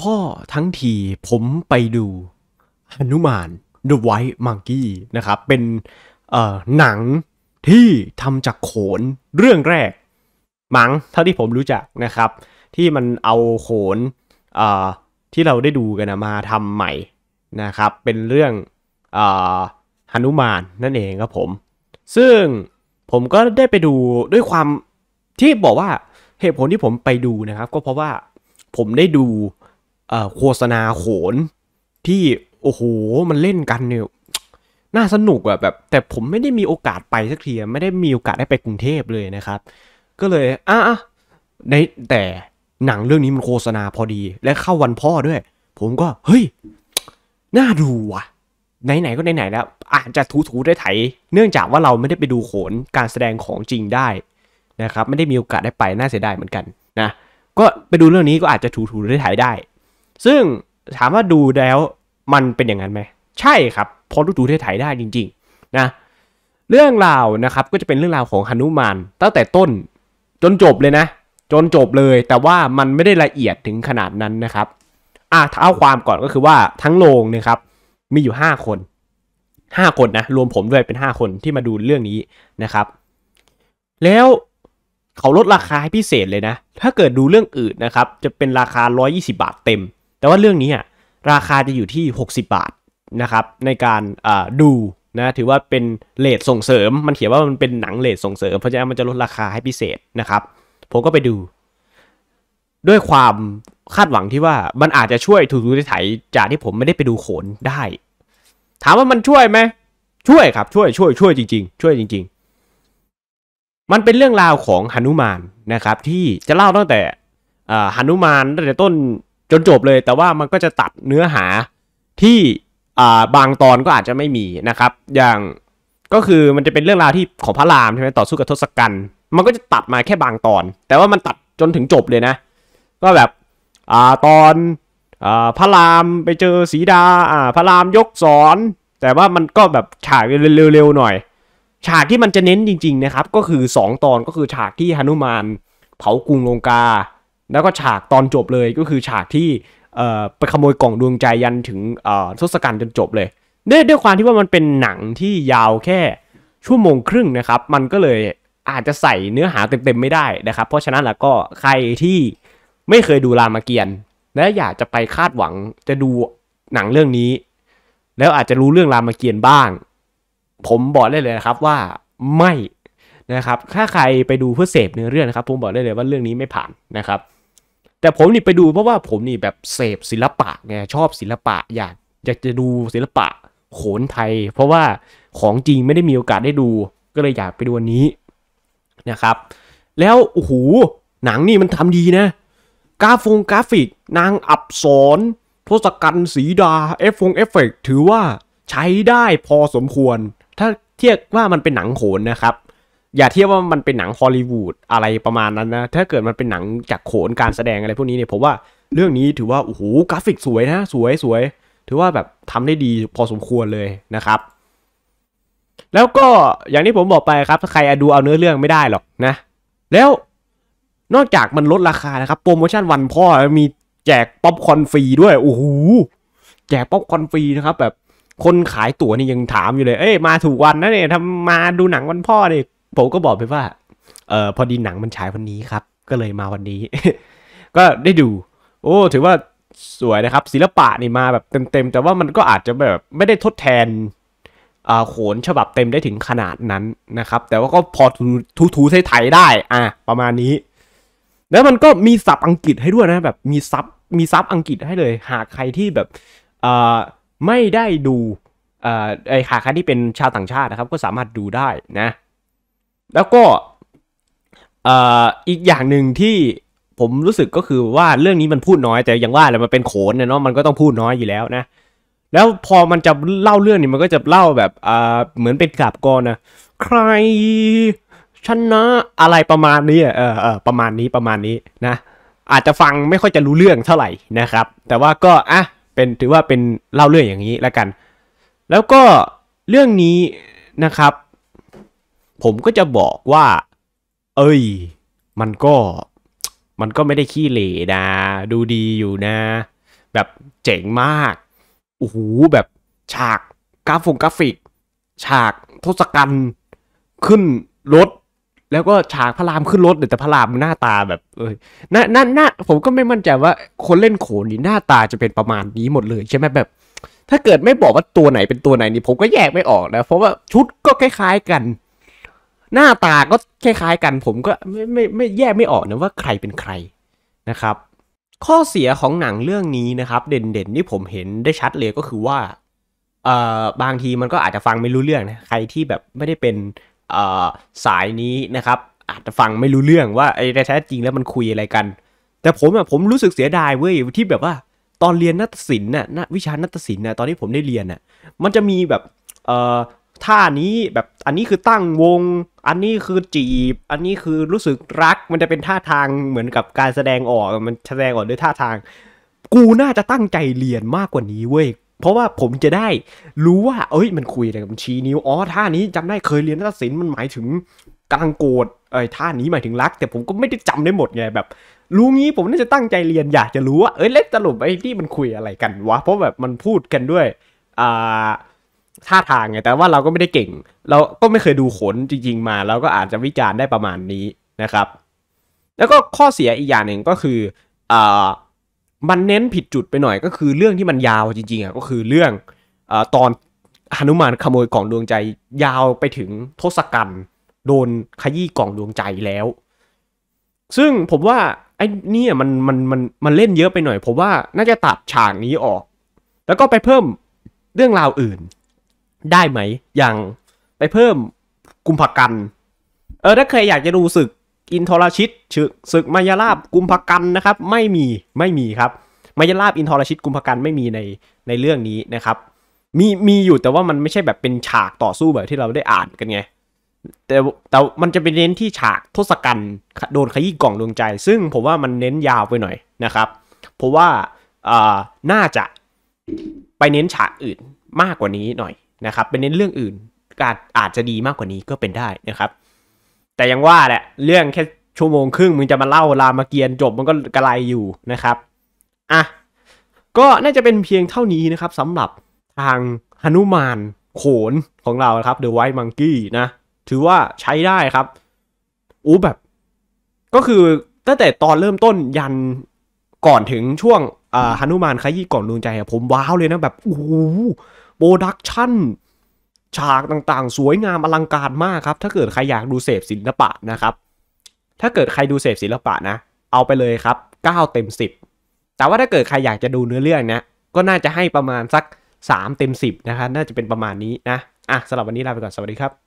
พ่อทั้งทีผมไปดูฮนุมาน The White Monkey นะครับ เป็นหนังที่ทำจากโขนเรื่องแรกมังเท่าที่ผมรู้จักนะครับ ที่มันเอาโขนที่เราได้ดูกันนะมาทำใหม่นะครับ เป็นเรื่องฮนุมานนั่นเองครับผมซึ่งผมก็ได้ไปดูด้วยความที่บอกว่าเหตุผลที่ผมไปดูนะครับ ก็เพราะว่าผมได้ดูโฆษณาโขนที่โอ้โหมันเล่นกันเนี่ยน่าสนุกอะแบบ แต่ผมไม่ได้มีโอกาสไปสักทีไม่ได้มีโอกาสได้ไปกรุงเทพเลยนะครับ ก็เลยอ่ะในแต่หนังเรื่องนี้มันโฆษณาพอดีและเข้าวันพ่อด้วย ผมก็เฮ้ย น่าดูว่ะไหนๆก็ไหนๆแล้วอาจจะถูๆได้ไถเนื่องจากว่าเราไม่ได้ไปดูโขนการแสดงของจริงได้นะครับ ไม่ได้มีโอกาสได้ไปน่าเสียดายเหมือนกันนะ ก็ไปดูเรื่องนี้ก็อาจจะถูๆได้ไถได้ซึ่งถามว่าดูแล้วมันเป็นอย่างนั้นไหม ใช่ครับพอดูได้ถ่ายได้จริงๆนะเรื่องราวนะครับก็จะเป็นเรื่องราวของฮนุมาน ตั้งแต่ต้นจนจบเลยนะจนจบเลยแต่ว่ามันไม่ได้ละเอียดถึงขนาดนั้นนะครับอ่ะเอาความก่อนก็คือว่าทั้งโรงนะครับ มีอยู่5คน5คนนะรวมผมด้วยเป็น 5 คนที่มาดูเรื่องนี้นะครับแล้วเขาลดราคาให้พิเศษเลยนะ ถ้าเกิดดูเรื่องอื่นนะครับ จะเป็นราคา 120 บาทเต็มแต่ว่าเรื่องนี้อ่ะราคาจะอยู่ที่ 60 บาทนะครับในการดูนะถือว่าเป็นเลทส่งเสริม มันเขียนว่ามันเป็นหนังเลทส่งเสริม เพราะฉะนั้นมันจะลดราคาให้พิเศษนะครับ ผมก็ไปดู ด้วยความคาดหวังที่ว่ามันอาจจะช่วยถูก้ไถจากที่ผมไม่ได้ไปดูโขนได้ ถามว่ามันช่วยไหมช่วยครับช่วยช่วย ช่วยจริงๆ ช่วยจริงๆ มันเป็นเรื่องราวของหนุมานนะครับ ที่จะเล่าตั้งแต่หนุมานตั้งแต่ต้นจนจบเลย แต่ว่ามันก็จะตัดเนื้อหาที่บางตอนก็อาจจะไม่มีนะครับ อย่างก็คือมันจะเป็นเรื่องราวที่ของพระรามใช่ไหมต่อสู้กับทศกัณฐ์มันก็จะตัดมาแค่บางตอน แต่ว่ามันตัดจนถึงจบเลยนะ ก็แบบอตอนอพระรามไปเจอสีดาพระรามยกศร แต่ว่ามันก็แบบฉากเร็วๆหน่อย ฉากที่มันจะเน้นจริง ๆนะครับ ก็คือ 2 ตอนก็คือฉากที่ฮนุมานเผากรุงลงกาแล้วก็ฉากตอนจบเลยก็คือฉากที่ไปขโมยกล่องดวงใจยันถึงทศกัณฐ์จนจบเลยด้วยด้วยความที่ว่ามันเป็นหนังที่ยาวแค่ชั่วโมงครึ่งนะครับ มันก็เลยอาจจะใส่เนื้อหาเต็มๆไม่ได้นะครับ เพราะฉะนั้นแล้วก็ใครที่ไม่เคยดูรามเกียรติ์และอยากจะไปคาดหวังจะดูหนังเรื่องนี้ แล้วอาจจะรู้เรื่องรามเกียรติ์บ้าง ผมบอกได้เลยนะครับว่าไม่นะครับถ้าใครไปดูเพื่อเสพเนื้อเรื่องนะครับ ผมบอกได้เลยว่าเรื่องนี้ไม่ผ่านนะครับแต่ผมนี่ไปดูเพราะว่าผมนี่แบบเสพศิลปะไงชอบศิลปะอยากอยากจะดูศิลปะโขนไทย เพราะว่าของจริงไม่ได้มีโอกาสได้ดูก็เลยอยากไปดูวันนี้นะครับ แล้วโอ้โหหนังนี่มันทำดีนะกราฟงกราฟิก นางอับสอนทศกัณฐ์สีดาเอฟฟงเอฟเฟกถือว่าใช้ได้พอสมควร ถ้าเทียบว่ามันเป็นหนังโขนนะครับอย่าเทียบว่ามันเป็นหนังฮอลลีวูดอะไรประมาณนั้นนะ ถ้าเกิดมันเป็นหนังจากโขนการแสดงอะไรพวกนี้เนี่ย ผมว่าเรื่องนี้ถือว่า โอ้โห กราฟิกสวยนะ สวยสวย ถือว่าแบบทำได้ดีพอสมควรเลยนะครับ แล้วก็อย่างที่ผมบอกไปครับ ใครดูเอาเนื้อเรื่องไม่ได้หรอกนะ แล้วนอกจากมันลดราคานะครับโปรโมชั่นวันพ่อมีแจกป๊อปคอนฟรีด้วย โอ้โห แจกป๊อปคอนฟรีนะครับ แบบคนขายตั๋วนี่ยังถามอยู่เลย เอ้ยมาถูกวันนะเนี่ยทำมาดูหนังวันพ่อเนี่ยผมก็บอกไปว่าเออพอดีหนังมันฉายวันนี้ครับ ก็เลยมาวันนี้ ก็ได้ดู โอ้ ถือว่าสวยนะครับ ศิลปะนี่มาแบบเต็มๆ แต่ว่ามันก็อาจจะแบบไม่ได้ทดแทนโขนฉบับเต็มได้ถึงขนาดนั้นนะครับ แต่ว่าก็พอทูทูไทยได้ อ่ะประมาณนี้ แล้วมันก็มีซับอังกฤษให้ด้วยนะ แบบมีซับมีซับอังกฤษให้เลย หากใครที่แบบไม่ได้ดูไอ้หากใครที่เป็นชาวต่างชาตินะครับ ก็สามารถดูได้นะแล้วก็อีกอย่างหนึ่งที่ผมรู้สึกก็คือว่าเรื่องนี้มันพูดน้อย แต่อย่างว่าแหละมันเป็นโขนเนาะมันก็ต้องพูดน้อยอยู่แล้วนะแล้วพอมันจะเล่าเรื่องนี่มันก็จะเล่าแบบอ่าเหมือนเป็นกราบกรนะใครชนะ อะไรประมาณนี้เออเออประมาณนี้ประมาณนี้นะอาจจะฟังไม่ค่อยจะรู้เรื่องเท่าไหร่นะครับ แต่ว่าก็อ่ะเป็นถือว่าเป็นเล่าเรื่องอย่างนี้แล้วกัน แล้วก็เรื่องนี้นะครับผมก็จะบอกว่า เอ้ย มันก็ มันก็ไม่ได้ขี้เหร่นะ ดูดีอยู่นะ แบบ เจ๋งมาก โอ้โห แบบฉากกราฟงกราฟิก ฉากทศกัณฐ์ขึ้นรถ แล้วก็ฉากพระรามขึ้นรถ แต่พระรามหน้าตาแบบเอ้ยน่าน่าน่าผมก็ไม่มั่นใจว่าคนเล่นโขนนี่หน้าตาจะเป็นประมาณนี้หมดเลย ใช่ไหมแบบ ถ้าเกิดไม่บอกว่าตัวไหนเป็นตัวไหนนี่ผมก็แยกไม่ออกนะ เพราะว่าชุดก็คล้ายๆกันหน้าตาก็คล้ายๆ กัน ผมก็ไม่ไม่ไม่แยกไม่ออกนะว่าใครเป็นใครนะครับ ข้อเสียของหนังเรื่องนี้นะครับ เด่นๆที่ผมเห็นได้ชัดเลยก็คือว่าเอ่อบางทีมันก็อาจจะฟังไม่รู้เรื่องนะใครที่แบบไม่ได้เป็นเอ่อสายนี้นะครับ อาจจะฟังไม่รู้เรื่องว่าไอ้แท้จริงแล้วมันคุยอะไรกัน แต่ผมอะผมรู้สึกเสียดายเว้ยที่แบบว่าตอนเรียนนัตศิลป์น่ะวิชานัตศิลป์น่ะตอนที่ผมได้เรียนน่ะมันจะมีแบบ เอ่อท่านี้แบบอันนี้คือตั้งวง อันนี้คือจีบ อันนี้คือรู้สึกรัก มันจะเป็นท่าทางเหมือนกับการแสดงออกมันแสดงออกด้วยท่าทาง กูน่าจะตั้งใจเรียนมากกว่านี้ เว้ย เพราะว่าผมจะได้รู้ว่าเอ้ยมันคุยอะไรกับชี้นิ้วอ๋อท่านี้จำได้เคยเรียนทักศิลป์มันหมายถึงกำลังโกรธเอ้ยท่านี้หมายถึงรัก แต่ผมก็ไม่ได้จำได้หมดไงแบบรู้งี้ผมน่าจะตั้งใจเรียนอยากจะรู้ว่าเอ้ยเล็กสรุปไอ้ที่มันคุยอะไรกันวะเพราะแบบมันพูดกันด้วยอ่าท่าทางไง แต่ว่าเราก็ไม่ได้เก่ง เราก็ไม่เคยดูขนจริง ๆมา เราก็อาจจะวิจารณ์ได้ประมาณนี้นะครับ แล้วก็ข้อเสียอีกอย่างหนึ่งก็คืออ่ามันเน้นผิดจุดไปหน่อย ก็คือเรื่องที่มันยาวจริงๆอ่ะ ก็คือเรื่องอตอนหนุมานขโมยกล่องดวงใจ ยาวไปถึงทศกัณฐ์โดนขยี้กล่องดวงใจแล้ว ซึ่งผมว่าไอ้นี่มันมันมันมันเล่นเยอะไปหน่อย ผมว่าน่าจะตัดฉากนี้ออก แล้วก็ไปเพิ่มเรื่องราวอื่นได้ไหมอย่างไปเพิ่มกุมภกันเออถ้าเคยอยากจะดูศึกอินทรชิตศึกมายาลาบกุมภกันนะครับ ไม่มีไม่มีครับมายาลาบอินทรชิตกุมภกันไม่มีในในเรื่องนี้นะครับมีมีอยู่แต่ว่ามันไม่ใช่แบบเป็นฉากต่อสู้แบบที่เราได้อ่านกันไงแต่แต่มันจะเป็นเน้นที่ฉากทศกัณฐ์โดนขยี้กล่องดวงใจ ซึ่งผมว่ามันเน้นยาวไปหน่อยนะครับเพราะว่าอ่าน่าจะไปเน้นฉากอื่นมากกว่านี้หน่อยนะครับเป็นเน้นเรื่องอื่นอาจอาจจะดีมากกว่านี้ก็เป็นได้นะครับ แต่ยังว่าแหละเรื่องแค่ชั่วโมงครึ่ง มึงจะมาเล่า รามเกียรติจบมันก็กระไรอยู่นะครับอ่ะก็น่าจะเป็นเพียงเท่านี้นะครับสำหรับทางหนุมานโขนของเราครับ The White Monkey นะถือว่าใช้ได้ครับอู้แบบ ก็คือตั้งแต่ตอนเริ่มต้นยันก่อนถึงช่วงฮนุมานขยี้ก่อนดวงใจ ผมว้าวเลยนะ แบบโอ้โปรดักชั่นฉากต่างๆ สวยงามอลังการมากครับ ถ้าเกิดใครอยากดูเสพศิลปะนะครับ ถ้าเกิดใครดูเสพศิลปะนะ เอาไปเลยครับ 9 เต็ม 10 แต่ว่าถ้าเกิดใครอยากจะดูเนื้อเรื่องนะก็น่าจะให้ประมาณสัก 3 เต็ม 10นะครับน่าจะเป็นประมาณนี้นะอ่ะสำหรับวันนี้ลาไปก่อนสวัสดีครับ